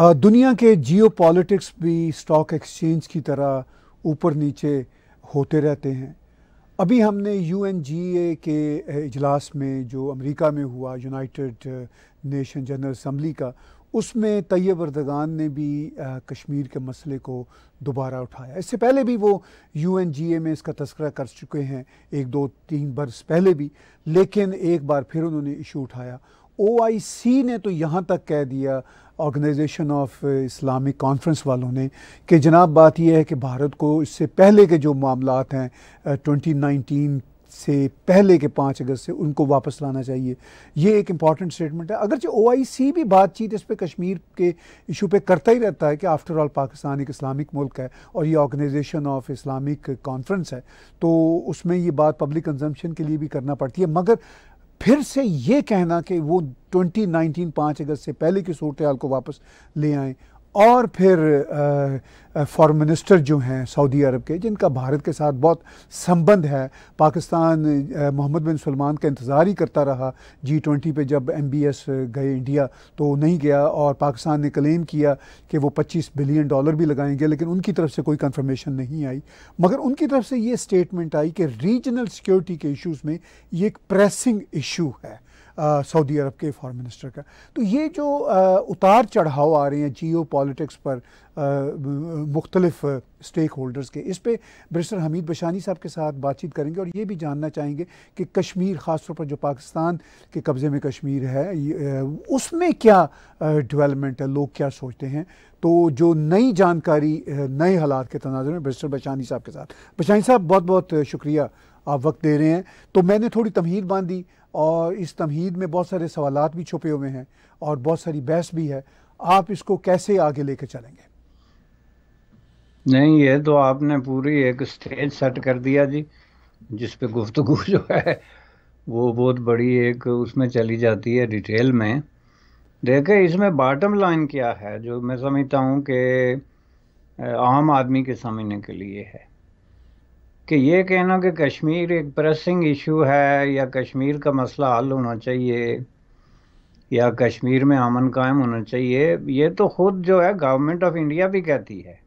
दुनिया के geo politics भी स्टॉक एक्सचेंज की तरह ऊपर नीचे होते रहते हैं अभी हमने यू के इजलास में जो अमेरिका में हुआ यूनाइटेड नेशन जनरल असम्बली का उसमें तैयब अर्दगान ने भी कश्मीर के मसले को दोबारा उठाया इससे पहले भी वो यू में इसका तस्करा कर चुके हैं एक दो तीन बरस पहले भी लेकिन एक बार फिर उन्होंने इशू उठाया ओ ने तो यहाँ तक कह दिया ऑर्गेनाइजेशन ऑफ इस्लामिक कॉन्फ्रेंस वालों ने कि जनाब बात यह है कि भारत को इससे पहले के जो मामला हैं ट्वेंटी नाइनटीन से पहले के पाँच अगस्त से उनको वापस लाना चाहिए ये एक इम्पॉर्टेंट स्टेटमेंट है अगरचे ओ भी बातचीत इस पर कश्मीर के इशू पे करता ही रहता है कि आफ्टर ऑल पाकिस्तान एक इस्लामिक मुल्क है और ये ऑर्गेनाइजेशन ऑफ इस्लामिक कॉन्फ्रेंस है तो उसमें ये बात पब्लिक कंजम्पन के लिए भी करना पड़ती है मगर फिर से ये कहना कि वो 2019 5 अगस्त से पहले की सूरत हाल को वापस ले आएँ और फिर फॉरेन मिनिस्टर जो हैं सऊदी अरब के जिनका भारत के साथ बहुत संबंध है पाकिस्तान मोहम्मद बिन सलमान का इंतज़ार ही करता रहा जी ट्वेंटी पे जब एम बी एस गए इंडिया तो नहीं गया और पाकिस्तान ने क्लेम किया कि वो पच्चीस बिलियन डॉलर भी लगाएंगे लेकिन उनकी तरफ से कोई कन्फर्मेशन नहीं आई मगर उनकी तरफ से ये स्टेटमेंट आई कि रीजनल सिक्योरिटी के इशूज़ में ये एक प्रेसिंग इशू है सऊदी अरब के फॉरेन मिनिस्टर का तो ये जो आ, उतार चढ़ाव आ रहे हैं जियो पॉलिटिक्स पर मुख्तलिफ स्टेक होल्डर्स के इस पर ब्रिस्टर हमीद बशानी साहब के साथ बातचीत करेंगे और ये भी जानना चाहेंगे कि कश्मीर ख़ास तौर पर जो पाकिस्तान के कब्ज़े में कश्मीर है उसमें क्या डिवेलपमेंट है लोग क्या सोचते हैं तो जो नई जानकारी नए हालात के तनाजर में बरिस्टर बशानी साहब के साथ बशानी साहब बहुत बहुत शुक्रिया आप वक्त दे रहे हैं तो मैंने थोड़ी तमहीद बांधी और इस तमहीद में बहुत सारे सवाल भी छुपे हुए हैं और बहुत सारी बहस भी है आप इसको कैसे आगे लेकर चलेंगे नहीं ये तो आपने पूरी एक स्टेज सेट कर दिया जी जिस पे गुफ्तगु जो है वो बहुत बड़ी एक उसमें चली जाती है डिटेल में देखे इसमें बॉटम लाइन क्या है जो मैं समझता हूँ कि आम आदमी के समझने के लिए है कि ये कहना कि कश्मीर एक प्रेसिंग इशू है या कश्मीर का मसला हल होना चाहिए या कश्मीर में अमन कायम होना चाहिए ये तो खुद जो है गवर्नमेंट ऑफ इंडिया भी कहती है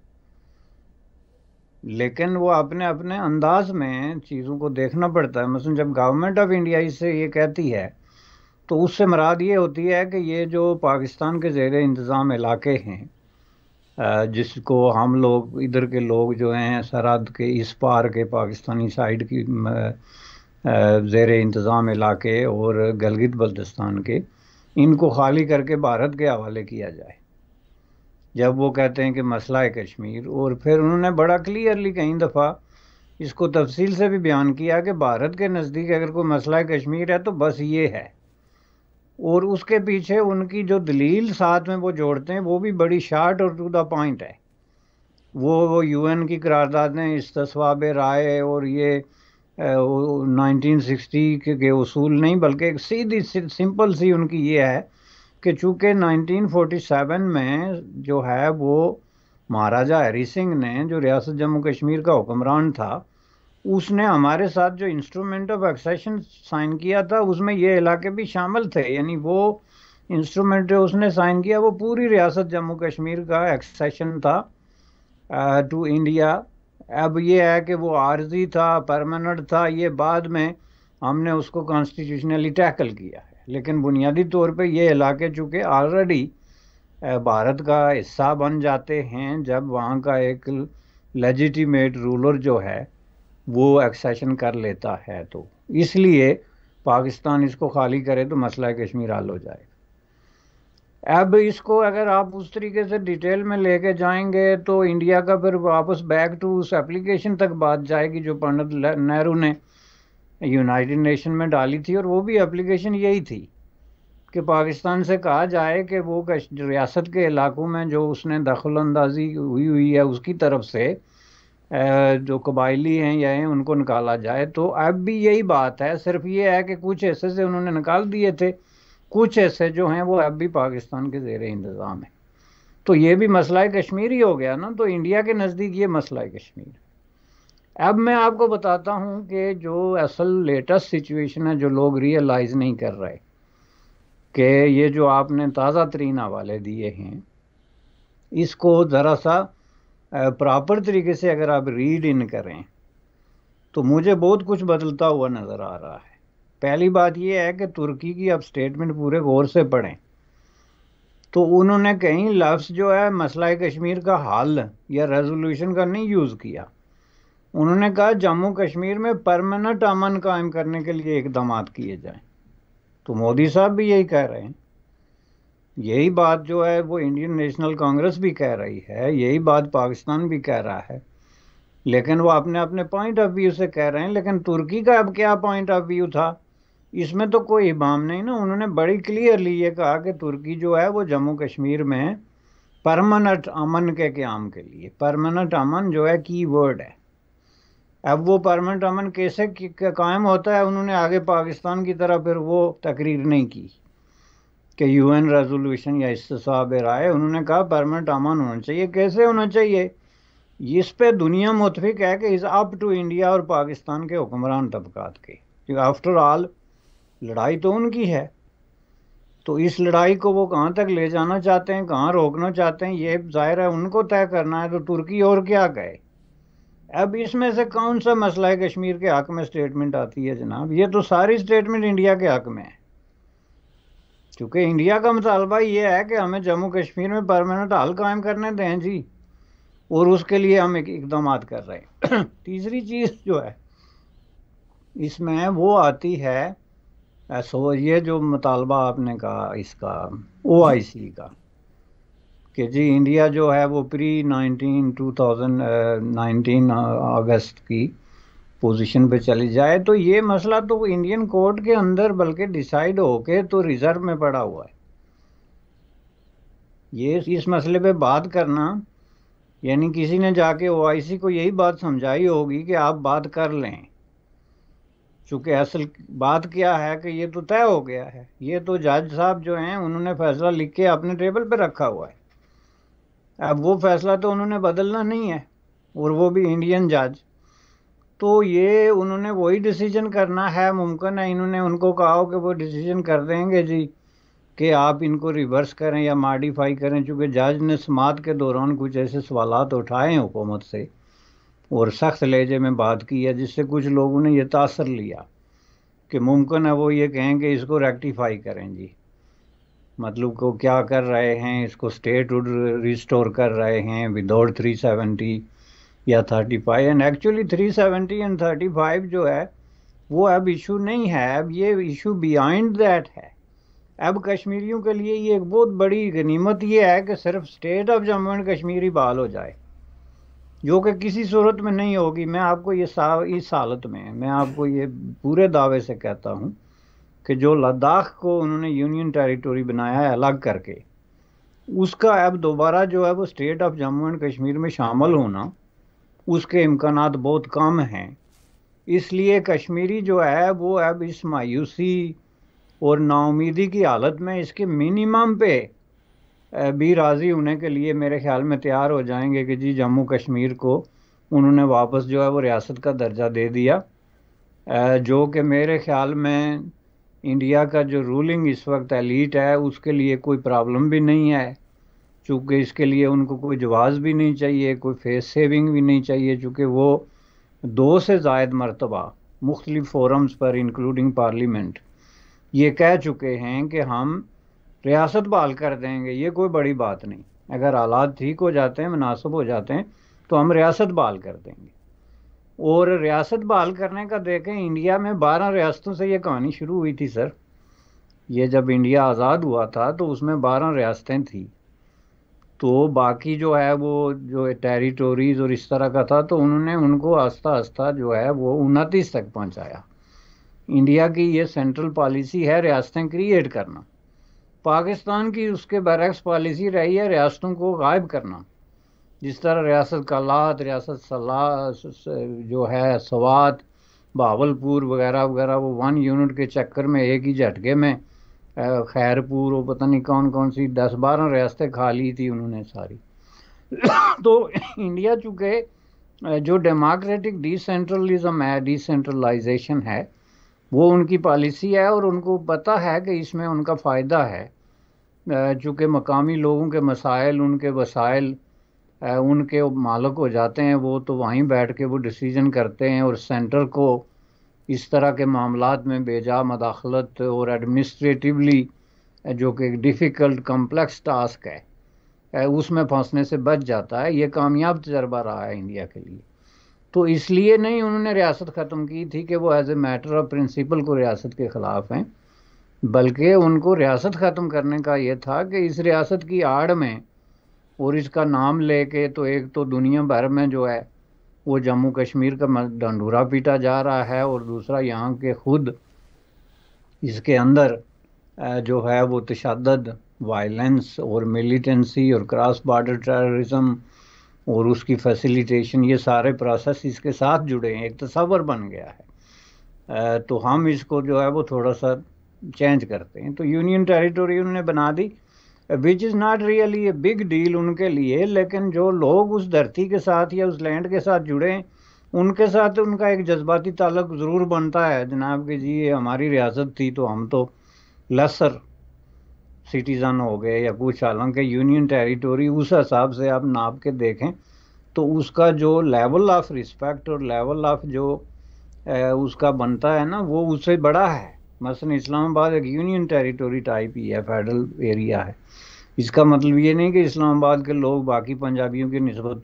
लेकिन वो अपने अपने अंदाज में चीज़ों को देखना पड़ता है मसलन जब गवर्नमेंट ऑफ इंडिया इसे ये कहती है तो उससे मराद ये होती है कि ये जो पाकिस्तान के जेर इंतज़ाम इलाके हैं जिसको हम लोग इधर के लोग जो हैं सरहद के इस पार के पाकिस्तानी साइड की ज़ेर इंतज़ाम इलाके और गलगित बल्तिस्तान के इनको खाली करके भारत के हवाले किया जाए जब वो कहते हैं कि मसला है कश्मीर और फिर उन्होंने बड़ा क्लियरली कई दफ़ा इसको तफसील से भी बयान किया कि भारत के नज़दीक अगर कोई मसला है कश्मीर है तो बस ये है और उसके पीछे उनकी जो दलील साथ में वो जोड़ते हैं वो भी बड़ी शार्ट और टू द पॉइंट है वो वो यूएन की करारदादें तस्वाब राय और ये नाइनटीन सिक्सटी के, के उसूल नहीं बल्कि एक सीधी सिंपल सी उनकी ये है कि चूँकि 1947 में जो है वो महाराजा हरी सिंह ने जो रियासत जम्मू कश्मीर का हुक्मरान था उसने हमारे साथ जो इंस्ट्रूमेंट ऑफ एक्सेशन साइन किया था उसमें ये इलाके भी शामिल थे यानी वो इंस्ट्रूमेंट जो उसने साइन किया वो पूरी रियासत जम्मू कश्मीर का एक्सेशन था टू इंडिया अब ये है कि वो आर्जी था परमानेंट था ये बाद में हमने उसको कॉन्स्टिट्यूशनली टैकल किया है लेकिन बुनियादी तौर पे ये इलाके चूँकि ऑलरेडी भारत का हिस्सा बन जाते हैं जब वहाँ का एक लेजिटिमेट रूलर जो है वो एक्सेशन कर लेता है तो इसलिए पाकिस्तान इसको खाली करे तो मसला कश्मीर हल हो जाएगा अब इसको अगर आप उस तरीके से डिटेल में लेके जाएंगे तो इंडिया का फिर वापस बैक टू उस एप्लीकेशन तक बात जाएगी जो पंडित नेहरू ने यूनाइटेड नेशन में डाली थी और वो भी एप्लीकेशन यही थी कि पाकिस्तान से कहा जाए कि वो रियासत के इलाकों में जो उसने दखल अंदाजी हुई हुई है उसकी तरफ से जो कबायली हैं या हैं उनको निकाला जाए तो अब भी यही बात है सिर्फ ये है कि कुछ ऐसे से उन्होंने निकाल दिए थे कुछ ऐसे जो हैं वो अब भी पाकिस्तान के जेर इंतज़ाम है तो ये भी मसला है कश्मीर ही हो गया ना तो इंडिया के नज़दीक ये मसला है कश्मीर अब मैं आपको बताता हूँ कि जो असल लेटेस्ट सिचुएशन है जो लोग रियलाइज़ नहीं कर रहे कि ये जो आपने ताज़ा तरीन हवाले दिए हैं इसको ज़रा सा प्रॉपर तरीके से अगर आप रीड इन करें तो मुझे बहुत कुछ बदलता हुआ नज़र आ रहा है पहली बात यह है कि तुर्की की आप स्टेटमेंट पूरे गौर से पढ़ें तो उन्होंने कहीं लफ्स जो है मसला कश्मीर का हल या रेजोल्यूशन का नहीं यूज़ किया उन्होंने कहा जम्मू कश्मीर में परमानेंट अमन कायम करने के लिए इकदाम किए जाएं तो मोदी साहब भी यही कह रहे हैं यही बात जो है वो इंडियन नेशनल कांग्रेस भी कह रही है यही बात पाकिस्तान भी कह रहा है लेकिन वो अपने अपने पॉइंट ऑफ व्यू से कह रहे हैं लेकिन तुर्की का अब क्या पॉइंट ऑफ व्यू था इसमें तो कोई इबाम नहीं ना उन्होंने बड़ी क्लियरली ये कहा कि तुर्की जो है वो जम्मू कश्मीर में परमानेंट अमन के क्याम के लिए परमानेंट अमन जो है की वर्ड है अब वो परमानेंट अमन कैसे कायम होता है उन्होंने आगे पाकिस्तान की तरह फिर वो तकरीर नहीं की कि यूएन रेजोल्यूशन या इसब राय उन्होंने कहा परमानेंट अमन होना चाहिए कैसे होना चाहिए इस पे दुनिया मुतफिक है कि इज़ अप टू इंडिया और पाकिस्तान के हुक्मरान तबकात की आफ्टर ऑल लड़ाई तो उनकी है तो इस लड़ाई को वो कहाँ तक ले जाना चाहते हैं कहाँ रोकना चाहते हैं ये जाहिर है उनको तय करना है तो तुर्की और क्या कहे अब इसमें से कौन सा मसला है कश्मीर के हक में स्टेटमेंट आती है जनाब ये तो सारी स्टेटमेंट इंडिया के हक में है क्योंकि इंडिया का मुतालबा ये है कि हमें जम्मू कश्मीर में परमानेंट हल कायम करने दें जी और उसके लिए हम एक इकदाम कर रहे हैं तीसरी चीज़ जो है इसमें वो आती है सो ये जो मुतालबा आपने कहा इसका ओ आई सी का कि जी इंडिया जो है वो pre nineteen two thousand nineteen अगस्त की पोजीशन पे चली जाए तो ये मसला तो इंडियन कोर्ट के अंदर बल्कि डिसाइड होके तो रिजर्व में पड़ा हुआ है ये इस मसले पे बात करना यानी किसी ने जाके ओ को यही बात समझाई होगी कि आप बात कर लें चूँकि असल बात क्या है कि ये तो तय हो गया है ये तो जज साहब जो हैं उन्होंने फैसला लिख के अपने टेबल पे रखा हुआ है अब वो फैसला तो उन्होंने बदलना नहीं है और वो भी इंडियन जज तो ये उन्होंने वही डिसीजन करना है मुमकिन है इन्होंने उनको कहा हो कि वो डिसीजन कर देंगे जी कि आप इनको रिवर्स करें या मॉडिफाई करें चूँकि जज ने समात के दौरान कुछ ऐसे सवाल उठाए हैं हुकूमत से और सख्त लहजे में बात की है जिससे कुछ लोगों ने यह तासर लिया कि मुमकिन है वो ये कहें कि इसको रेक्टिफाई करें जी मतलब को क्या कर रहे हैं इसको स्टेट रिस्टोर कर रहे हैं विदाउट थ्री सेवेंटी या 35 एंड एक्चुअली 370 एंड 35 जो है वो अब इशू नहीं है अब ये इशू बियॉन्ड दैट है अब कश्मीरियों के लिए ये एक बहुत बड़ी गनीमत ये है कि सिर्फ state of Jammu and Kashmir ही बहाल हो जाए जो कि किसी सूरत में नहीं होगी मैं आपको ये सा, इस हालत में मैं आपको ये पूरे दावे से कहता हूँ कि जो लद्दाख को उन्होंने यूनियन टेरिटोरी बनाया है अलग करके उसका अब दोबारा जो है वो state of Jammu and Kashmir में शामिल होना उसके इम्कान बहुत कम हैं इसलिए कश्मीरी जो है वो अब इस मायूसी और नाउमीदी की हालत में इसके मिनिमम पे भी राज़ी होने के लिए मेरे ख्याल में तैयार हो जाएंगे कि जी जम्मू कश्मीर को उन्होंने वापस जो है वो रियासत का दर्जा दे दिया जो कि मेरे ख्याल में इंडिया का जो रूलिंग इस वक्त एलीट है उसके लिए कोई प्रॉब्लम भी नहीं है चूँकि इसके लिए उनको कोई जवाब भी नहीं चाहिए कोई फेस सेविंग भी नहीं चाहिए चूँकि वो दो से जायद मरतबा मुख्तलिफ़ फोरम्स पर इंक्लूडिंग पार्लियामेंट ये कह चुके हैं कि हम रियासत बहाल कर देंगे ये कोई बड़ी बात नहीं अगर हालात ठीक हो जाते हैं मुनासिब हो जाते हैं तो हम रियासत बहाल कर देंगे और रियासत बहाल करने का देखें इंडिया में बारह रियासतों से ये कहानी शुरू हुई थी सर ये जब इंडिया आज़ाद हुआ था तो उसमें बारह रियासतें थी तो बाकी जो है वो जो टेरिटोरीज और इस तरह का था तो उन्होंने उनको आस्ता आस्ता जो है वो उनतीस तक पहुंचाया इंडिया की ये सेंट्रल पॉलिसी है रियासतें क्रिएट करना पाकिस्तान की उसके बरक्स पॉलिसी रही है रियासतों को गायब करना जिस तरह रियासत कलात रियासत सलाह जो है सवात बावलपुर वगैरह वगैरह वो वन यूनिट के चक्कर में एक ही झटके में खैरपुर और पता नहीं कौन कौन सी दस बारह रियासतें खा ली थी उन्होंने सारी तो इंडिया चूँकि जो डेमोक्रेटिक डिसेंट्रलिज्म है डिसेंट्रलाइजेशन है वो उनकी पॉलिसी है और उनको पता है कि इसमें उनका फ़ायदा है चूँकि मकामी लोगों के मसाइल उनके वसाइल उनके मालक हो जाते हैं वो तो वहीं बैठ के वो डिसीजन करते हैं और सेंटर को इस तरह के मामला में बेजा मदाखलत और एडमिनिस्ट्रेटिवली जो कि डिफ़िकल्ट कम्प्लेक्स टास्क है उसमें फंसने से बच जाता है ये कामयाब तजर्बा रहा है इंडिया के लिए तो इसलिए नहीं उन्होंने रियासत ख़त्म की थी कि वो as a matter of principle को रियासत के ख़िलाफ़ हैं बल्कि उनको रियासत ख़त्म करने का ये था कि इस रियासत की आड़ में और इसका नाम लेके तो एक तो दुनिया भर में जो है वो जम्मू कश्मीर का डंडूरा पीटा जा रहा है और दूसरा यहाँ के खुद इसके अंदर जो है वो तशद वायलेंस और मिलिटेंसी और क्रॉस बॉर्डर टेररिज्म और उसकी फैसिलिटेशन ये सारे प्रोसेस इसके साथ जुड़े हैं एक तस्वर बन गया है तो हम इसको जो है वो थोड़ा सा चेंज करते हैं तो यूनियन टेरिटोरी उन्होंने बना दी which is not really a big deal उनके लिए लेकिन जो लोग उस धरती के साथ या उस लैंड के साथ जुड़े हैं उनके साथ उनका एक जज्बाती ताल्लुक ज़रूर बनता है जनाब कि जी ये हमारी रियासत थी तो हम तो लसर सिटीज़न हो गए या कुछ हालांकि यूनियन टेरिटोरी उस हिसाब से आप नाप के देखें तो उसका जो लेवल ऑफ़ रिस्पेक्ट और लेवल ऑफ़ जो ए, उसका बनता है ना वो उससे बड़ा है मसलन इस्लामाबाद एक यूनियन टेरिटोरी टाइप ही है फेडरल एरिया है इसका मतलब ये नहीं कि इस्लामाबाद के लोग बाकी पंजाबियों के नस्बत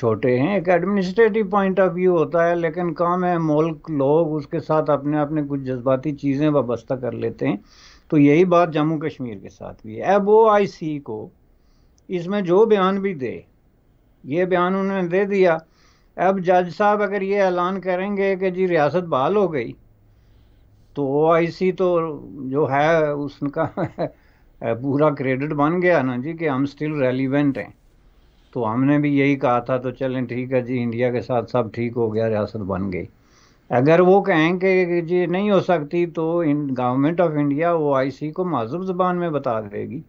छोटे हैं एक एडमिनिस्ट्रेटिव पॉइंट ऑफ व्यू होता है लेकिन काम है मुल्क लोग उसके साथ अपने अपने कुछ जज्बाती चीज़ें वाबस्ता कर लेते हैं तो यही बात जम्मू कश्मीर के साथ भी है अब ओ आई सी को इसमें जो बयान भी दे ये बयान उन्होंने दे दिया अब जज साहब अगर ये ऐलान करेंगे कि जी रियासत बहाल हो गई तो ओ आई सी तो जो है उसका पूरा क्रेडिट बन गया ना जी कि हम स्टिल रेलिवेंट हैं तो हमने भी यही कहा था तो चलें ठीक है जी इंडिया के साथ सब ठीक हो गया रियासत बन गई अगर वो कहें कि जी नहीं हो सकती तो गवर्नमेंट ऑफ इंडिया वो आईसी को मजहब ज़बान में बता देगी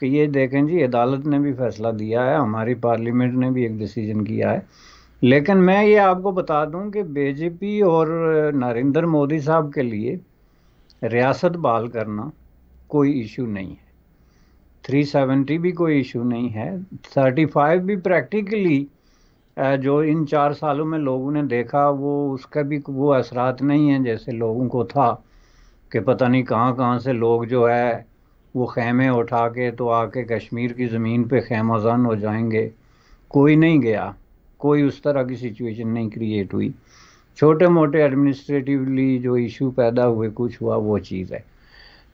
कि ये देखें जी अदालत ने भी फैसला दिया है हमारी पार्लियामेंट ने भी एक डिसीजन किया है लेकिन मैं ये आपको बता दूं कि बीजेपी और नरेंद्र मोदी साहब के लिए रियासत बहाल करना कोई इशू नहीं है 370 भी कोई इशू नहीं है 35 भी प्रैक्टिकली जो इन चार सालों में लोगों ने देखा वो उसका भी वो असरात नहीं है जैसे लोगों को था कि पता नहीं कहाँ कहाँ से लोग जो है वो खेमे उठा के तो आके कश्मीर की ज़मीन पे खेमाजान हो जाएंगे कोई नहीं गया कोई उस तरह की सिचुएशन नहीं क्रिएट हुई छोटे मोटे एडमिनिस्ट्रेटिवली जो इशू पैदा हुए कुछ हुआ वो चीज़ है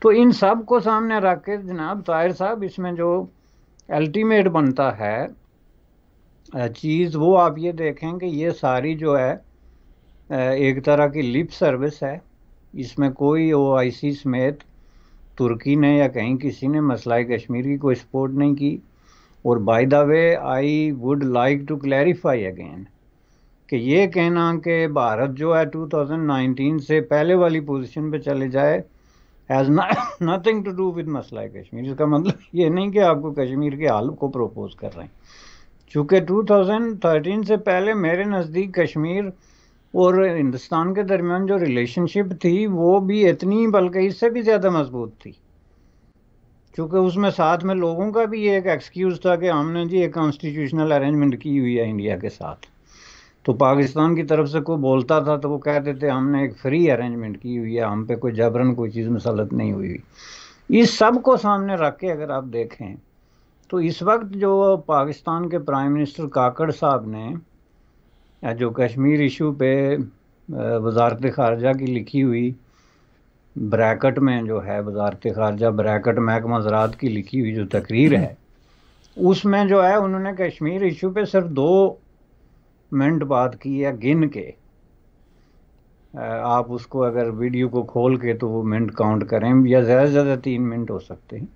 तो इन सब को सामने रख के जनाब ताहिर साहब इसमें जो अल्टीमेट बनता है चीज़ वो आप ये देखें कि ये सारी जो है एक तरह की लिप सर्विस है इसमें कोई ओ आई सी समेत तुर्की ने या कहीं किसी ने मसला कश्मीर की कोई सपोर्ट नहीं की और by the way I would like to clarify again कि ये कहना कि भारत जो है 2019 से पहले वाली पोजीशन पे चले जाए has nothing to do with मसला कश्मीर इसका मतलब ये नहीं कि आपको कश्मीर के हाल को प्रपोज कर रहे हैं चूँकि 2013 से पहले मेरे नज़दीक कश्मीर और हिंदुस्तान के दरमियान जो रिलेशनशिप थी वो भी इतनी बल्कि इससे भी ज़्यादा मजबूत थी क्योंकि उसमें साथ में लोगों का भी ये एक एक्सक्यूज़ था कि हमने जी एक कॉन्स्टिट्यूशनल अरेंजमेंट की हुई है इंडिया के साथ तो पाकिस्तान की तरफ से कोई बोलता था तो वो कहते थे हमने एक फ्री अरेंजमेंट की हुई है हम पे कोई जबरन कोई चीज़ मसलत नहीं हुई इस सब को सामने रख के अगर आप देखें तो इस वक्त जो पाकिस्तान के प्राइम मिनिस्टर काकड़ साहब ने जो कश्मीर इशू पे वजारत खारजा की लिखी हुई ब्रैकेट में जो है वजारत खारजा ब्रैकेट महकमा ज़रात की लिखी हुई जो तकरीर है उसमें जो है उन्होंने कश्मीर इशू पे सिर्फ दो मिनट बात की है गिन के आप उसको अगर वीडियो को खोल के तो वो मिनट काउंट करें या ज़्यादा से ज़्यादा तीन मिनट हो सकते हैं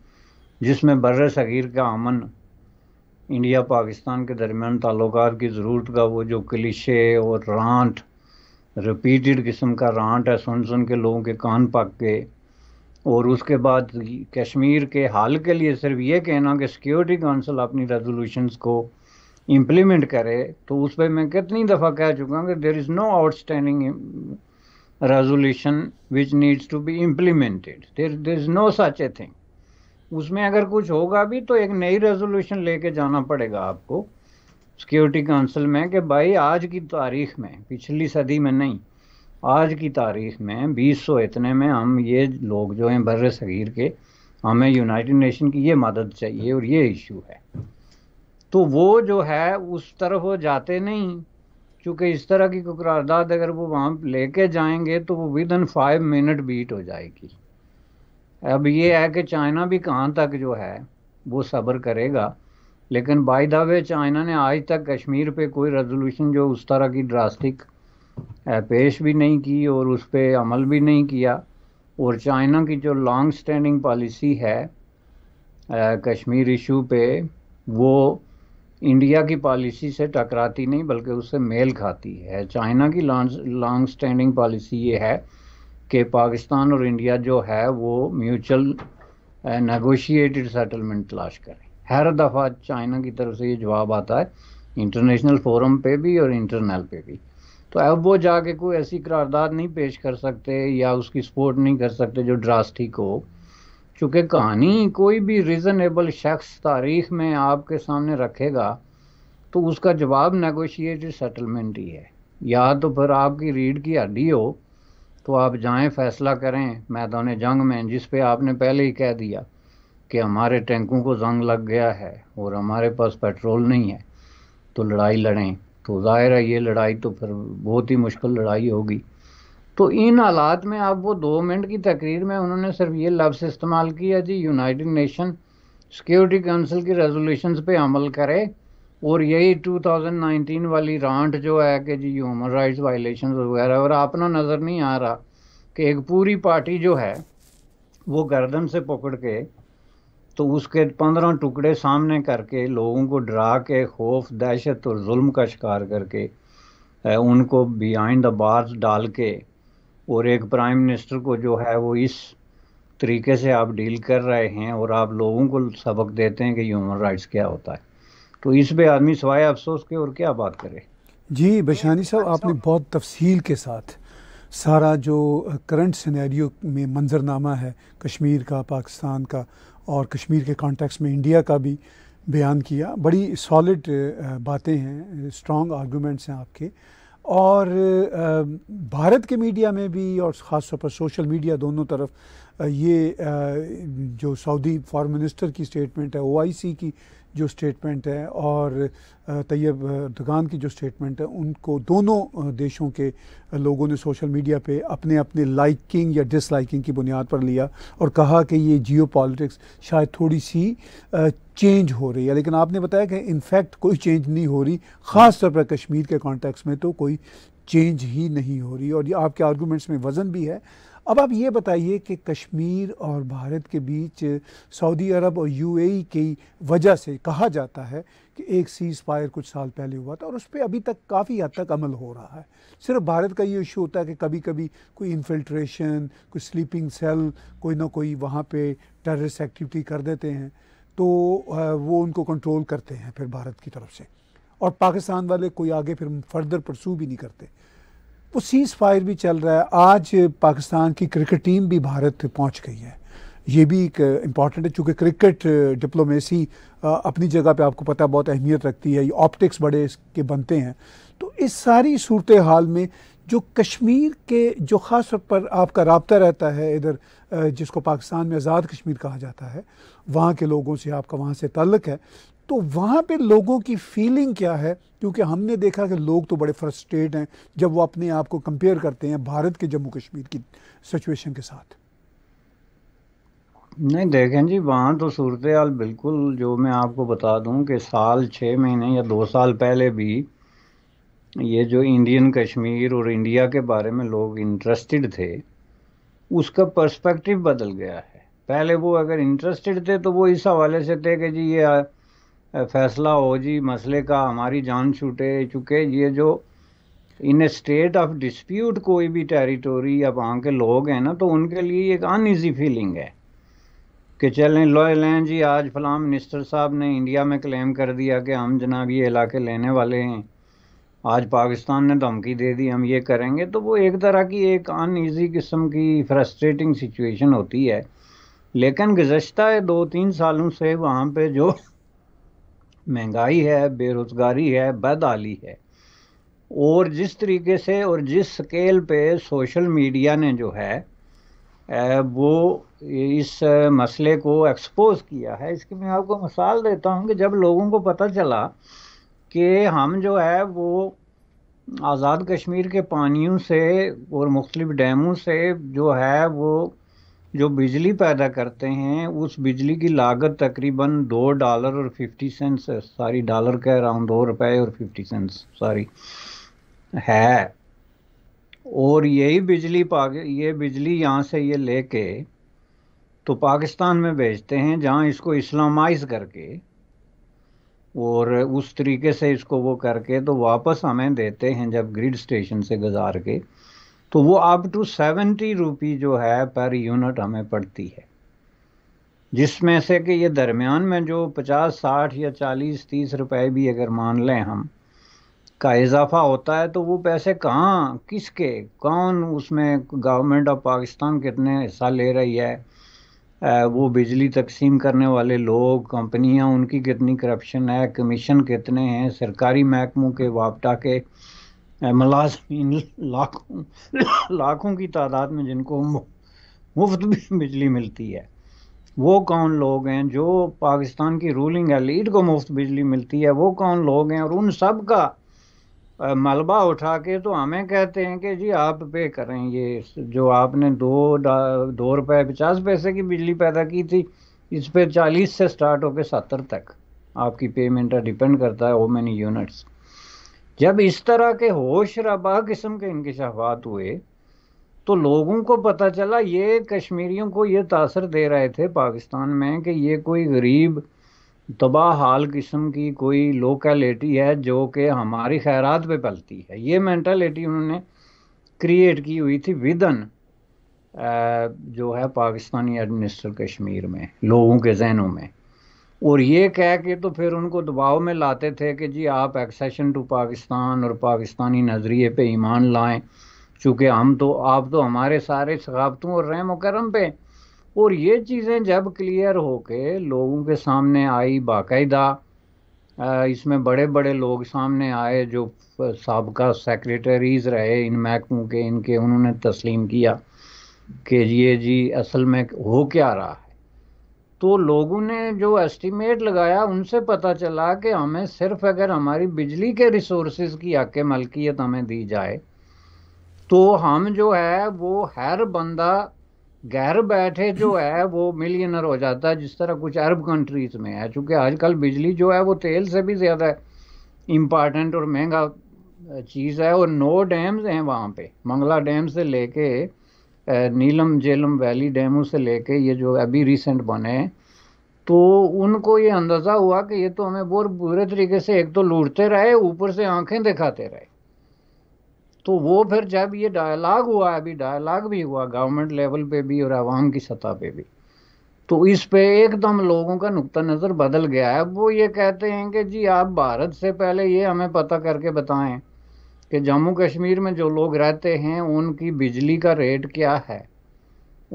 जिसमें बर्र सग़ीर का अमन इंडिया पाकिस्तान के दरमियान ताल्लुक की ज़रूरत का वो जो क्लिशे और रांट रिपीटेड किस्म का रांट है सुन सुन के लोगों के कान पक के और उसके बाद कश्मीर के हाल के लिए सिर्फ ये कहना कि सिक्योरिटी काउंसिल अपनी रेजोल्यूशंस को इम्प्लीमेंट करे तो उस पर मैं कितनी दफ़ा कह चुका हूँ कि there is no outstanding resolution which needs to be implemented there there is no such a thing उसमें अगर कुछ होगा भी तो एक नई रेजोल्यूशन लेके जाना पड़ेगा आपको सिक्योरिटी काउंसिल में कि भाई आज की तारीख में पिछली सदी में नहीं आज की तारीख में बीस सौ इतने में हम ये लोग जो हैं बर सगीर के हमें यूनाइटेड नेशन की ये मदद चाहिए और ये इशू है तो वो जो है उस तरफ वो जाते नहीं क्योंकि इस तरह की कुकरारदाद अगर वो वहाँ लेके जाएंगे तो वो within five minute beat हो जाएगी अब ये है कि चाइना भी कहाँ तक जो है वो सब्र करेगा लेकिन बाई द वे चाइना ने आज तक कश्मीर पे कोई रेजोल्यूशन जो उस तरह की ड्रास्टिक पेश भी नहीं की और उस पर अमल भी नहीं किया और चाइना की जो लॉन्ग स्टैंडिंग पॉलिसी है कश्मीर इशू पे वो इंडिया की पॉलिसी से टकराती नहीं बल्कि उससे मेल खाती है चाइना की लॉन्ग स्टैंडिंग पॉलिसी ये है कि पाकिस्तान और इंडिया जो है वो म्यूचुअल नगोशिएटेड सेटलमेंट तलाश करें हर दफ़ा चाइना की तरफ से ये जवाब आता है इंटरनेशनल फोरम पे भी और इंटरनल पे भी तो अब वो जाके कोई ऐसी करारदाद नहीं पेश कर सकते या उसकी सपोर्ट नहीं कर सकते जो ड्रास्टिक हो चूँकि कहानी कोई भी रिजनेबल शख्स तारीख में आपके सामने रखेगा तो उसका जवाब नेगोशिएट सेटलमेंट ही है या तो फिर आपकी रीढ़ की हड्डी हो तो आप जाएं फैसला करें मैदान जंग में जिस पे आपने पहले ही कह दिया कि हमारे टैंकों को जंग लग गया है और हमारे पास पेट्रोल नहीं है तो लड़ाई लड़ें तो जाहिर है ये लड़ाई तो फिर बहुत ही मुश्किल लड़ाई होगी तो इन हालात में आप वो दो मिनट की तकरीर में उन्होंने सिर्फ ये लफ्स इस्तेमाल किया जी यूनाइटेड नेशन सिक्योरिटी काउंसिल की रेजोल्यूशन पे अमल करे और यही 2019 वाली रांट जो है कि जी ह्यूमन राइट्स वायलेशन वगैरह और अपना नज़र नहीं आ रहा कि एक पूरी पार्टी जो है वो गर्दन से पकड़ के तो उसके पंद्रह टुकड़े सामने करके लोगों को डरा के खौफ दहशत और जुल्म का शिकार करके उनको बिहाइंड द बार्स डाल के और एक प्राइम मिनिस्टर को जो है वो इस तरीके से आप डील कर रहे हैं और आप लोगों को सबक देते हैं कि ह्यूमन राइट्स क्या होता है तो इस पे आदमी सवाए अफसोस के और क्या बात करे जी बशानी साहब अच्छा। आपने बहुत तफसील के साथ सारा जो करंट सिनेरियो में मंजरनामा है कश्मीर का पाकिस्तान का और कश्मीर के कॉन्टेक्स्ट में इंडिया का भी बयान किया बड़ी सॉलिड बातें हैं स्ट्रॉन्ग आर्गूमेंट्स हैं आपके और भारत के मीडिया में भी और ख़ास तौर पर सोशल मीडिया दोनों तरफ ये जो सऊदी फॉरेन मिनिस्टर की स्टेटमेंट है ओआईसी की जो स्टेटमेंट है और तैयब दुकान की जो स्टेटमेंट है उनको दोनों देशों के लोगों ने सोशल मीडिया पे अपने अपने लाइकिंग या डिसलाइकिंग की बुनियाद पर लिया और कहा कि ये जियो पॉलिटिक्स शायद थोड़ी सी चेंज हो रही है लेकिन आपने बताया कि इनफैक्ट कोई चेंज नहीं हो रही ख़ास तौर पर कश्मीर के कॉन्टेक्स में तो कोई चेंज ही नहीं हो रही और ये आपके आर्गूमेंट्स में वज़न भी है अब आप ये बताइए कि कश्मीर और भारत के बीच सऊदी अरब और यूएई की वजह से कहा जाता है कि एक सीज़ फायर कुछ साल पहले हुआ था और उस पर अभी तक काफ़ी हद तक अमल हो रहा है सिर्फ भारत का ये इशू होता है कि कभी कभी कोई इन्फिल्ट्रेशन कोई स्लीपिंग सेल कोई ना कोई वहाँ पे टेररिस्ट एक्टिविटी कर देते हैं तो वो उनको कंट्रोल करते हैं फिर भारत की तरफ से और पाकिस्तान वाले कोई आगे फिर फर्दर परसू भी नहीं करते वो सीज़ फायर भी चल रहा है आज पाकिस्तान की क्रिकेट टीम भी भारत पहुंच गई है ये भी एक इम्पॉर्टेंट है चूँकि क्रिकेट डिप्लोमेसी अपनी जगह पे आपको पता बहुत अहमियत रखती है ये ऑप्टिक्स बड़े इसके बनते हैं तो इस सारी सूरत हाल में जो कश्मीर के जो ख़ास तौर पर आपका रबता रहता है इधर uh, जिसको पाकिस्तान में आज़ाद कश्मीर कहा जाता है वहाँ के लोगों से आपका वहाँ से तल्लक है तो वहाँ पे लोगों की फीलिंग क्या है क्योंकि हमने देखा कि लोग तो बड़े फ्रस्ट्रेट हैं जब वो अपने आप को कंपेयर करते हैं भारत के जम्मू कश्मीर की सिचुएशन के साथ नहीं देखें जी वहाँ तो सूरत हाल बिल्कुल जो मैं आपको बता दूँ कि साल छः महीने या दो साल पहले भी ये जो इंडियन कश्मीर और इंडिया के बारे में लोग इंटरेस्टेड थे उसका पर्सपेक्टिव बदल गया है पहले वो अगर इंटरेस्टेड थे तो वो इस हवाले से थे कि जी ये फैसला हो जी मसले का हमारी जान छूटे चूँकि ये जो इन स्टेट ऑफ डिस्प्यूट कोई भी टेरिटोरी या वहाँ के लोग हैं ना तो उनके लिए एक अनइजी फीलिंग है कि चलें लो लें जी आज फलाम मिनिस्टर साहब ने इंडिया में क्लेम कर दिया कि हम जनाब ये इलाके लेने वाले हैं आज पाकिस्तान ने धमकी दे दी हम ये करेंगे तो वो एक तरह की एक अनइजी किस्म की फ्रस्ट्रेटिंग सिचुएशन होती है लेकिन गुजशत दो तीन सालों से वहाँ पे जो महंगाई है बेरोज़गारी है बदहाली है और जिस तरीके से और जिस स्केल पे सोशल मीडिया ने जो है वो इस मसले को एक्सपोज किया है इसकी मैं आपको मिसाल देता हूँ कि जब लोगों को पता चला कि हम जो है वो आज़ाद कश्मीर के पानियों से और मुख्तलिफ डैमों से जो है वो जो बिजली पैदा करते हैं उस बिजली की लागत तकरीबन दो डॉलर और फिफ्टी सेंट्स सॉरी डॉलर कह रहा हूँ दो रुपए और फिफ्टी सेंट्स सॉरी है और यही बिजली ये बिजली यहाँ से ये लेके तो पाकिस्तान में भेजते हैं जहाँ इसको इस्लामाइज करके और उस तरीके से इसको वो करके तो वापस हमें देते हैं जब ग्रिड स्टेशन से गुजार के तो वो अप टू सेवेंटी रुपी जो है पर यूनिट हमें पड़ती है जिसमें से कि ये दरमियान में जो पचास साठ या चालीस तीस रुपए भी अगर मान लें हम का इजाफा होता है तो वो पैसे कहाँ किसके कौन उसमें गवर्नमेंट ऑफ पाकिस्तान कितने हिस्सा ले रही है वो बिजली तकसीम करने वाले लोग कंपनियाँ उनकी कितनी करप्शन है कमीशन कितने हैं सरकारी महकमों के वापटा के मुलाजमीन लाखों लाखों की तादाद में जिनको मुफ्त बिजली मिलती है वो कौन लोग हैं जो पाकिस्तान की रूलिंग एलीट को मुफ्त बिजली मिलती है वो कौन लोग हैं और उन सब का मलबा उठा के तो हमें कहते हैं कि जी आप पे करें ये जो आपने दो दो रुपए पचास पैसे की बिजली पैदा की थी इस पे चालीस से स्टार्ट होकर सत्तर तक आपकी पेमेंट डिपेंड करता है वो मैनी यूनिट्स जब इस तरह के होश रबा किस्म के इंकशाफात हुए तो लोगों को पता चला ये कश्मीरियों को ये तासर दे रहे थे पाकिस्तान में कि ये कोई गरीब तबाह हाल किस्म की कोई लोकेलेटी है जो कि हमारी खैरात पे पलती है ये मैंटालिटी उन्होंने क्रिएट की हुई थी विदन जो है पाकिस्तानी एडमिनिस्टर कश्मीर में लोगों के जहनों में और ये कह के तो फिर उनको दबाव में लाते थे कि जी आप एक्सेशन टू पाकिस्तान और पाकिस्तानी नज़रिए पे ईमान लाएं चूँकि हम तो आप तो हमारे सारे सकाफतों और रहम करम पे और ये चीज़ें जब क्लियर हो के लोगों के सामने आई बाकायदा इसमें बड़े बड़े लोग सामने आए जो सबका सेक्रेटरीज रहे इन महकमों के इनके उन्होंने तस्लीम किया कि ये जी असल में हो क्या रहा है तो लोगों ने जो एस्टीमेट लगाया उनसे पता चला कि हमें सिर्फ अगर हमारी बिजली के रिसोर्सेज की हक मलकियत हमें दी जाए तो हम जो है वो हर बंदा गैर बैठे जो है वो मिलियनर हो जाता है जिस तरह कुछ अरब कंट्रीज में है चूँकि आजकल बिजली जो है वो तेल से भी ज़्यादा इम्पॉर्टेंट और महंगा चीज़ है और नो डैम्स हैं वहाँ पे मंगला डैम से लेके नीलम जेलम वैली डैमों से लेके ये जो अभी रिसेंट बने हैं तो उनको ये अंदाज़ा हुआ कि ये तो हमें बहुत बुरे तरीके से एक तो लूटते रहे ऊपर से आंखें दिखाते रहे तो वो फिर जब ये डायलाग हुआ अभी डायलाग भी हुआ गवर्नमेंट लेवल पे भी और आवाम की सतह पे भी तो इस पे एकदम लोगों का नुकता नज़र बदल गया है वो ये कहते हैं कि जी आप भारत से पहले ये हमें पता करके बताएं कि जम्मू कश्मीर में जो लोग रहते हैं उनकी बिजली का रेट क्या है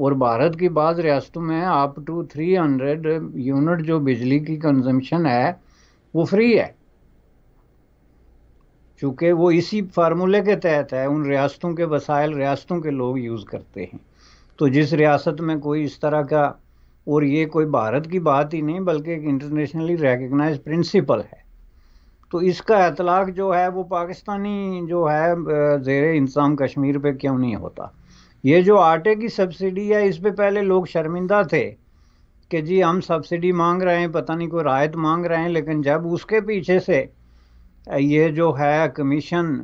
और भारत की बाज रियासतों में आप टू थ्री हंड्रेड यूनिट जो बिजली की कंजम्पशन है वो फ्री है चूँकि वो इसी फार्मूले के तहत है उन रियासतों के वसायल रियासतों के लोग यूज़ करते हैं तो जिस रियासत में कोई इस तरह का और ये कोई भारत की बात ही नहीं बल्कि एक इंटरनेशनली रेकग्नाइज प्रिंसिपल है तो इसका इतलाक जो है वो पाकिस्तानी जो है जेर इंसाम कश्मीर पे क्यों नहीं होता ये जो आटे की सब्सिडी है इस पर पहले लोग शर्मिंदा थे कि जी हम सब्सिडी मांग रहे हैं पता नहीं कोई रायत मांग रहे हैं लेकिन जब उसके पीछे से ये जो है कमीशन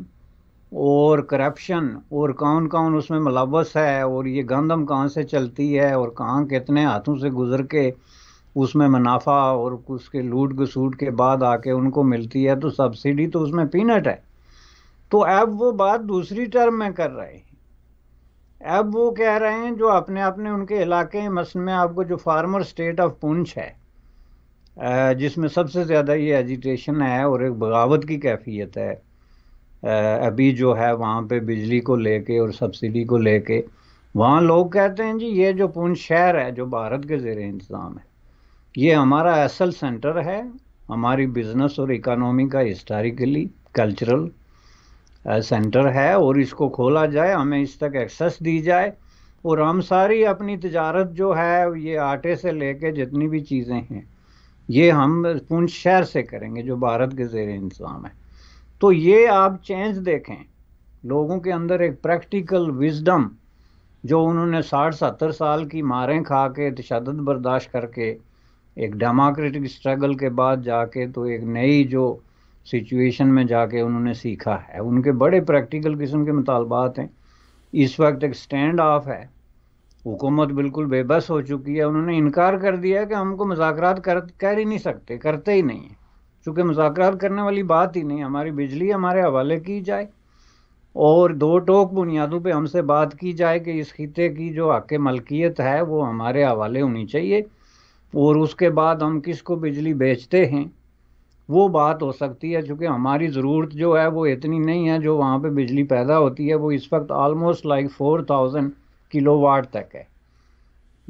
और करप्शन और कौन कौन उसमें मुलवस है और ये गंदम कहाँ से चलती है और कहाँ कितने हाथों से गुजर के उसमें मुनाफा और उसके लूट घसूट के बाद आके उनको मिलती है तो सब्सिडी तो उसमें पीनट है तो अब वो बात दूसरी टर्म में कर रहे हैं अब वो कह रहे हैं जो अपने अपने उनके इलाके मसल में आपको जो फार्मर स्टेट ऑफ पुंछ है जिसमें सबसे ज़्यादा ये एजिटेशन है और एक बगावत की कैफियत है अभी जो है वहाँ पे बिजली को लेके और सब्सिडी को लेके वहाँ लोग कहते हैं जी ये जो पुंछ शहर है जो भारत के ज़ेर इंतज़ाम है ये हमारा असल सेंटर है हमारी बिजनेस और इकोनॉमी का हिस्टोरिकली कल्चरल सेंटर है और इसको खोला जाए हमें इस तक एक्सेस दी जाए और हम सारी अपनी तजारत जो है ये आटे से लेके जितनी भी चीज़ें हैं ये हम पूंछ शहर से करेंगे जो भारत के जेर इंतज़ाम है तो ये आप चेंज देखें लोगों के अंदर एक प्रैक्टिकल विजडम जो उन्होंने साठ सत्तर साल की मारें खा के तशद बर्दाश्त करके एक डेमोक्रेटिक स्ट्रगल के बाद जाके तो एक नई जो सिचुएशन में जाके उन्होंने सीखा है उनके बड़े प्रैक्टिकल किस्म के मुतालबात हैं इस वक्त एक स्टैंड ऑफ है हुकूमत बिल्कुल बेबस हो चुकी है उन्होंने इनकार कर दिया कि हमको मुजाकर कर कर ही नहीं सकते करते ही नहीं चूँकि मुजाकर करने वाली बात ही नहीं हमारी बिजली हमारे हवाले की जाए और दो टोक बुनियादों पे हमसे बात की जाए कि इस खिते की जो हक मलकियत है वो हमारे हवाले होनी चाहिए और उसके बाद हम किसको बिजली बेचते हैं वो बात हो सकती है क्योंकि हमारी ज़रूरत जो है वो इतनी नहीं है जो वहाँ पे बिजली पैदा होती है वो इस वक्त almost like four thousand kilo watt तक है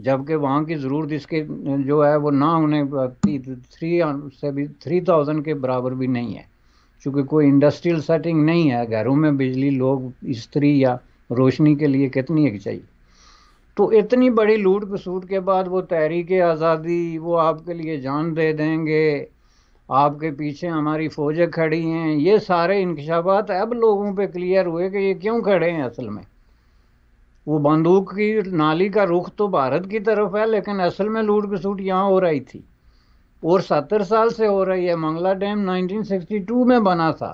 जबकि वहाँ की ज़रूरत इसके जो है वो ना होने थ्री से भी थ्री थाउजेंड के बराबर भी नहीं है क्योंकि कोई इंडस्ट्रियल सेटिंग नहीं है घरों में बिजली लोग स्त्री या रोशनी के लिए कितनी एक चाहिए तो इतनी बड़ी लूट पसूट के बाद वो तहरीक आज़ादी वो आपके लिए जान दे देंगे आपके पीछे हमारी फौजें खड़ी हैं ये सारे इंकशाफात अब लोगों पे क्लियर हुए कि ये क्यों खड़े हैं असल में वो बंदूक की नाली का रुख तो भारत की तरफ है लेकिन असल में लूट कसूट यहाँ हो रही थी और सत्तर साल से हो रही है मंगला डैम 1962 में बना था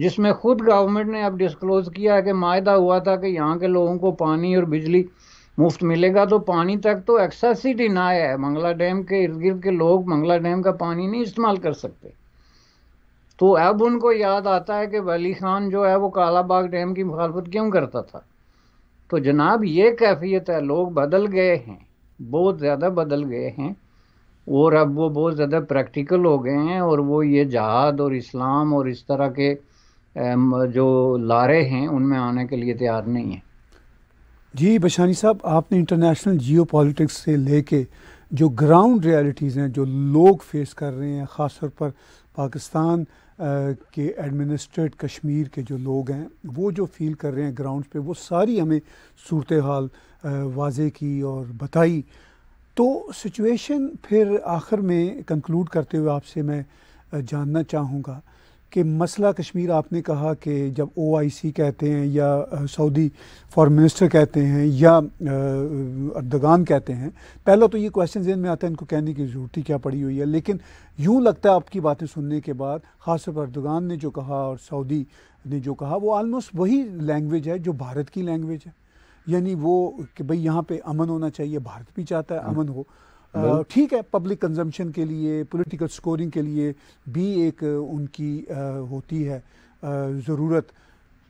जिसमें खुद गवर्नमेंट ने अब डिस्क्लोज़ किया है कि मायदा हुआ था कि यहाँ के लोगों को पानी और बिजली मुफ्त मिलेगा तो पानी तक तो एक्सेसिटी ना है मंगला डैम के इर्द गिर्द के लोग मंगला डैम का पानी नहीं इस्तेमाल कर सकते तो अब उनको याद आता है कि वली खान जो है वो कालाबाग डैम की मुखालफत क्यों करता था तो जनाब ये कैफियत है लोग बदल गए हैं बहुत ज़्यादा बदल गए हैं और अब वो बहुत ज़्यादा प्रैक्टिकल हो गए हैं और वो ये जहाद और इस्लाम और इस तरह के जो लारे हैं उनमें आने के लिए तैयार नहीं है जी बशानी साहब आपने इंटरनेशनल जियो पॉलिटिक्स से लेके जो ग्राउंड रियलिटीज़ हैं जो लोग फेस कर रहे हैं ख़ास तौर पर पाकिस्तान के एडमिनिस्ट्रेट कश्मीर के जो लोग हैं वो जो फील कर रहे हैं ग्राउंड पे वो सारी हमें सूरत हाल वाजे की और बताई तो सिचुएशन फिर आखिर में कंक्लूड करते हुए आपसे मैं जानना चाहूँगा कि मसला कश्मीर आपने कहा कि जब ओआईसी कहते हैं या सऊदी फॉरेन मिनिस्टर कहते हैं या अर्दगान कहते हैं पहला तो ये क्वेश्चन जहन में आता है इनको कहने की ज़रूरत ही क्या पड़ी हुई है लेकिन यूँ लगता है आपकी बातें सुनने के बाद ख़ासतौर पर अर्दगान ने जो कहा और सऊदी ने जो कहा वो आलमोस्ट वही लैंग्वेज है जो भारत की लैंग्वेज है यानी वो कि भाई यहाँ पर अमन होना चाहिए भारत भी चाहता है हाँ। अमन हो ठीक है पब्लिक कंजम्पशन के लिए पॉलिटिकल स्कोरिंग के लिए भी एक उनकी होती है ज़रूरत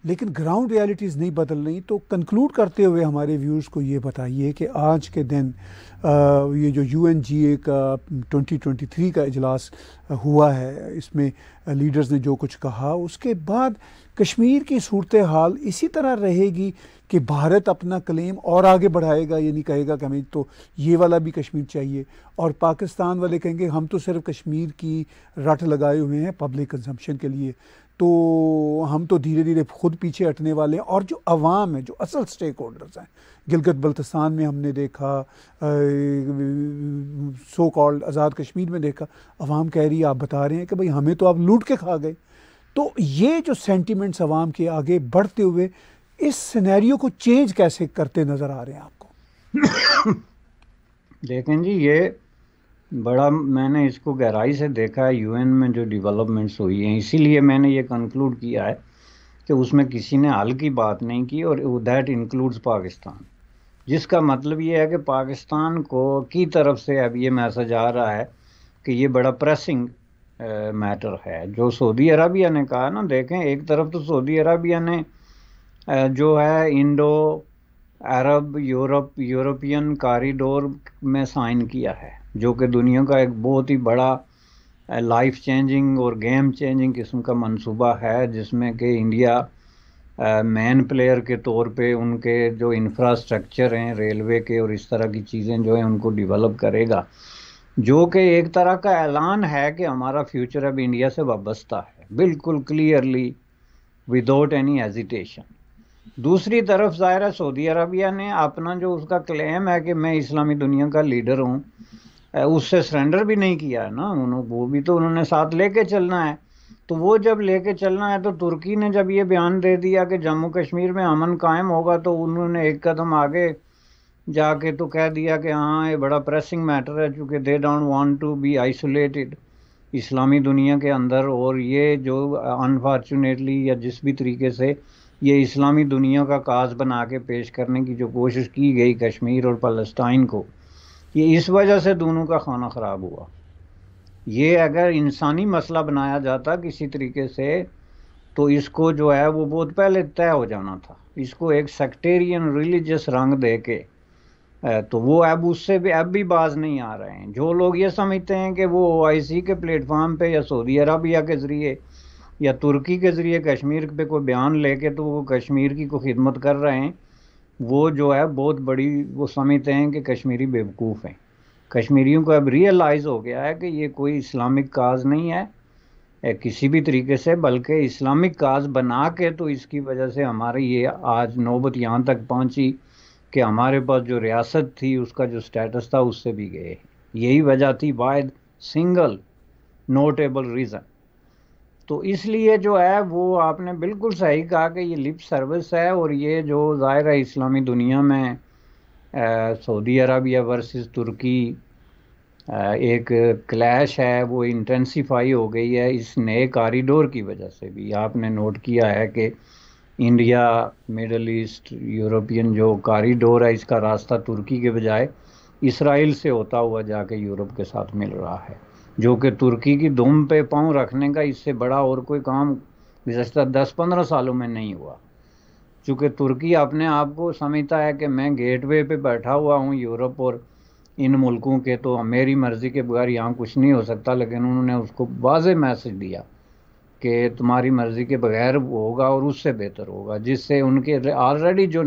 लेकिन ग्राउंड रियलिटीज़ नहीं बदल रही तो कंक्लूड करते हुए हमारे व्यूज़ को ये बताइए कि आज के दिन आ, ये जो यू का 2023 का इजलास हुआ है इसमें लीडर्स ने जो कुछ कहा उसके बाद कश्मीर की सूरत हाल इसी तरह रहेगी कि भारत अपना क्लेम और आगे बढ़ाएगा यानी कहेगा कि हमें तो ये वाला भी कश्मीर चाहिए और पाकिस्तान वाले कहेंगे हम तो सिर्फ कश्मीर की रट लगाए हुए हैं पब्लिक कंजम्पशन के लिए तो हम तो धीरे धीरे खुद पीछे हटने वाले हैं और जो अवाम है जो असल स्टेक होल्डर्स हैं गिलगत बल्तिस्तान में हमने देखा सो कॉल्ड आज़ाद कश्मीर में देखा अवाम कह रही है आप बता रहे हैं कि भाई हमें तो आप लूट के खा गए तो ये जो सेंटिमेंट्स अवाम के आगे बढ़ते हुए इस सिनेरियो को चेंज कैसे करते नज़र आ रहे हैं आपको देखें जी ये बड़ा मैंने इसको गहराई से देखा है यूएन में जो डेवलपमेंट्स हुई हैं इसीलिए मैंने ये कंक्लूड किया है कि उसमें किसी ने हल की बात नहीं की और दैट इंक्लूड्स पाकिस्तान जिसका मतलब ये है कि पाकिस्तान को की तरफ से अब ये मैसेज आ रहा है कि ये बड़ा प्रेसिंग मैटर है जो सऊदी अरबिया ने कहा ना देखें एक तरफ तो सऊदी अरबिया ने जो है Indo Arab Europe European corridor में साइन किया है जो कि दुनिया का एक बहुत ही बड़ा लाइफ चेंजिंग और गेम चेंजिंग किस्म का मंसूबा है जिसमें कि इंडिया मैन प्लेयर के तौर पे उनके जो इंफ्रास्ट्रक्चर हैं रेलवे के और इस तरह की चीज़ें जो हैं उनको डेवलप करेगा जो कि एक तरह का ऐलान है कि हमारा फ्यूचर अब इंडिया से वाबस्ता है बिल्कुल क्लियरली विदाउट एनी एजिटेशन दूसरी तरफ ज़ाहिर है सऊदी अरबिया ने अपना जो उसका क्लेम है कि मैं इस्लामी दुनिया का लीडर हूँ उससे सरेंडर भी नहीं किया है ना उन्होंने वो भी तो उन्होंने साथ लेके चलना है तो वो जब लेके चलना है तो तुर्की ने जब ये बयान दे दिया कि जम्मू कश्मीर में अमन कायम होगा तो उन्होंने एक कदम आगे जाके तो कह दिया कि हाँ ये बड़ा प्रेसिंग मैटर है चूँकि they don't want to be isolated इस्लामी दुनिया के अंदर और ये जो अनफॉर्चुनेटली या जिस भी तरीके से ये इस्लामी दुनिया का काज बना के पेश करने की जो कोशिश की गई कश्मीर और पलस्तान को ये इस वजह से दोनों का खाना ख़राब हुआ ये अगर इंसानी मसला बनाया जाता किसी तरीके से तो इसको जो है वो बहुत पहले तय हो जाना था इसको एक सेक्टेरियन रिलीजियस रंग दे के तो वो अब उससे भी अब भी बाज नहीं आ रहे हैं जो लोग ये समझते हैं कि वो ओआईसी के प्लेटफार्म पे या सऊदी अरबिया के ज़रिए या तुर्की के ज़रिए कश्मीर पे कोई बयान लेके तो वो कश्मीर की को खिदमत कर रहे हैं वो जो है बहुत बड़ी वो समझते हैं कि कश्मीरी बेवकूफ़ हैं कश्मीरियों को अब रियलाइज़ हो गया है कि ये कोई इस्लामिक काज नहीं है किसी भी तरीके से बल्कि इस्लामिक काज बना के तो इसकी वजह से हमारी ये आज नौबत यहाँ तक पहुँची कि हमारे पास जो रियासत थी उसका जो स्टेटस था उससे भी गए यही वजह थी वायद सिंगल नोटेबल रीज़न तो इसलिए जो है वो आपने बिल्कुल सही कहा कि ये लिप सर्विस है और ये जो ज़ाहिर है इस्लामी दुनिया में सऊदी अरबिया वर्सेस तुर्की आ, एक क्लैश है वो इंटेंसीफाई हो गई है इस नए कॉरिडोर की वजह से भी आपने नोट किया है कि इंडिया मिडल ईस्ट यूरोपियन जो कॉरिडोर है इसका रास्ता तुर्की के बजाय इसराइल से होता हुआ जाके यूरोप के साथ मिल रहा है जो कि तुर्की की धूम पे पाँव रखने का इससे बड़ा और कोई काम गुजशत दस पंद्रह सालों में नहीं हुआ चूँकि तुर्की अपने आप को समझता है कि मैं गेटवे पे बैठा हुआ हूँ यूरोप और इन मुल्कों के तो मेरी मर्ज़ी के बगैर यहाँ कुछ नहीं हो सकता लेकिन उन्होंने उसको वाज मैसेज दिया कि तुम्हारी मर्ज़ी के बगैर होगा और उससे बेहतर होगा जिससे उनके ऑलरेडी जो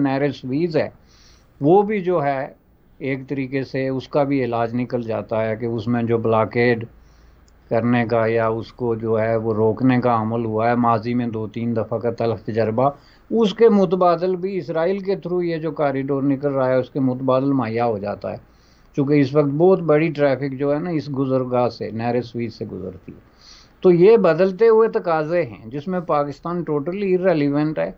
वीज़ है वो भी जो है एक तरीके से उसका भी इलाज निकल जाता है कि उसमें जो ब्लॉकेड करने का या उसको जो है वो रोकने का अमल हुआ है माजी में दो तीन दफ़ा का तलख तजर्बा उसके मुतबादल भी इसराइल के थ्रू ये जो कॉरिडोर निकल रहा है उसके मुतबादल मुहैया हो जाता है चूँकि इस वक्त बहुत बड़ी ट्रैफिक जो है ना इस गुजरगाह से नहर स्वीज से गुजरती है तो ये बदलते हुए तकाजे हैं जिसमें पाकिस्तान टोटली इरेलीवेंट है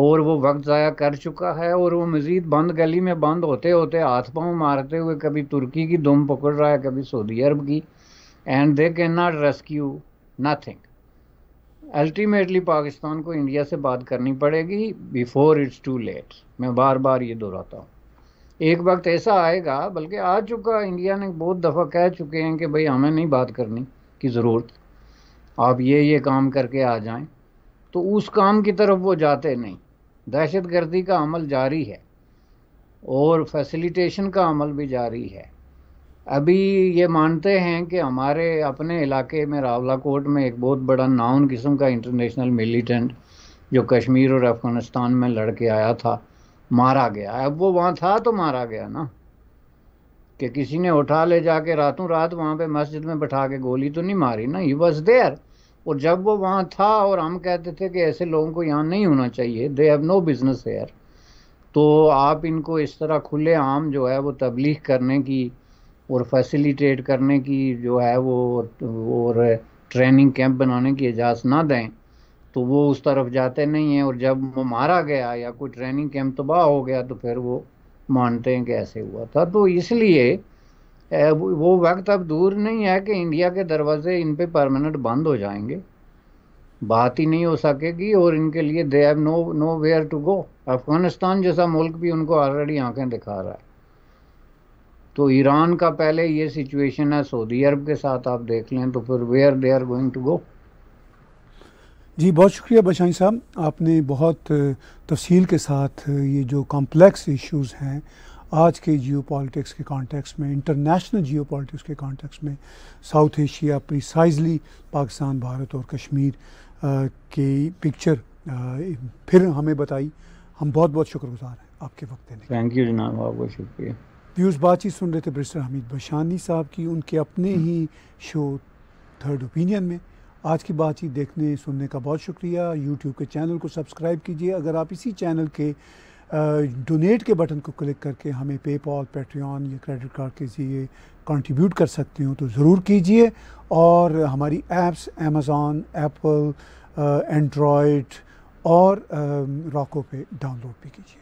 और वो वक्त ज़ाया कर चुका है और वो मज़ीद बंद गली में बंद होते होते हाथ पाँव मारते हुए कभी तुर्की की दुम पकड़ रहा है कभी सऊदी अरब की and they can not rescue nothing ultimately Pakistan को इंडिया से बात करनी पड़ेगी बिफोर इट्स टू लेट मैं बार बार ये दोहराता हूँ एक वक्त ऐसा आएगा बल्कि आ चुका इंडिया ने बहुत दफ़ा कह चुके हैं कि भाई हमें नहीं बात करनी की ज़रूरत आप ये ये काम करके आ जाएं तो उस काम की तरफ वो जाते नहीं दहशत गर्दी का अमल जारी है और फैसिलिटेशन का अमल भी जारी है अभी ये मानते हैं कि हमारे अपने इलाके में रावला कोट में एक बहुत बड़ा नाउन किस्म का इंटरनेशनल मिलिटेंट जो कश्मीर और अफ़गानिस्तान में लड़के आया था मारा गया अब वो वहाँ था तो मारा गया ना कि किसी ने उठा ले जाके रातों रात वहाँ पे मस्जिद में बैठा के गोली तो नहीं मारी ना ही वॉज देयर और जब वो वहाँ था और हम कहते थे कि ऐसे लोगों को यहाँ नहीं होना चाहिए they have no business here तो आप इनको इस तरह खुले आम जो है वो तबलीग करने की और फैसिलिटेट करने की जो है वो और ट्रेनिंग कैंप बनाने की इजाज़त ना दें तो वो उस तरफ जाते नहीं हैं और जब वो मारा गया या कोई ट्रेनिंग कैंप तबाह हो गया तो फिर वो मानते हैं कि ऐसे हुआ था तो इसलिए वो वक्त अब दूर नहीं है कि इंडिया के दरवाजे इन पे परमानेंट बंद हो जाएंगे बात ही नहीं हो सकेगी और इनके लिए they have no nowhere to go Afghanistan जैसा मुल्क भी उनको ऑलरेडी आंखें दिखा रहा है तो ईरान का पहले ये सिचुएशन है सऊदी अरब के साथ आप देख लें तो फिर where they are going to go जी बहुत शुक्रिया बशाई साहब आपने बहुत तफसील के साथ ये जो कॉम्प्लेक्स इश्यूज़ हैं आज के जियोपॉलिटिक्स के कॉन्टेक्स्ट में इंटरनेशनल जियोपॉलिटिक्स के कॉन्टेक्स्ट में south Asia precisely Pakistan Bharat और कश्मीर uh, के पिक्चर uh, फिर हमें बताई हम बहुत बहुत शुक्रगुजार हैं आपके वक्त देने थैंक यू जनाब आपका शुक्रिया व्यूज़ बातचीत सुन रहे थे ब्रिस्टर हमीद बशानी साहब की उनके अपने हम्म। ही शो थर्ड ओपिनियन में आज की बातचीत देखने सुनने का बहुत शुक्रिया यूट्यूब के चैनल को सब्सक्राइब कीजिए अगर आप इसी चैनल के डोनेट के बटन को क्लिक करके हमें पेपॉल पेट्रियन या क्रेडिट कार्ड के ज़रिए कंट्रीब्यूट कर सकते हो तो ज़रूर कीजिए और हमारी ऐप्स अमेजोन एप्पल एंड्रॉयड और रॉको पे डाउनलोड भी कीजिए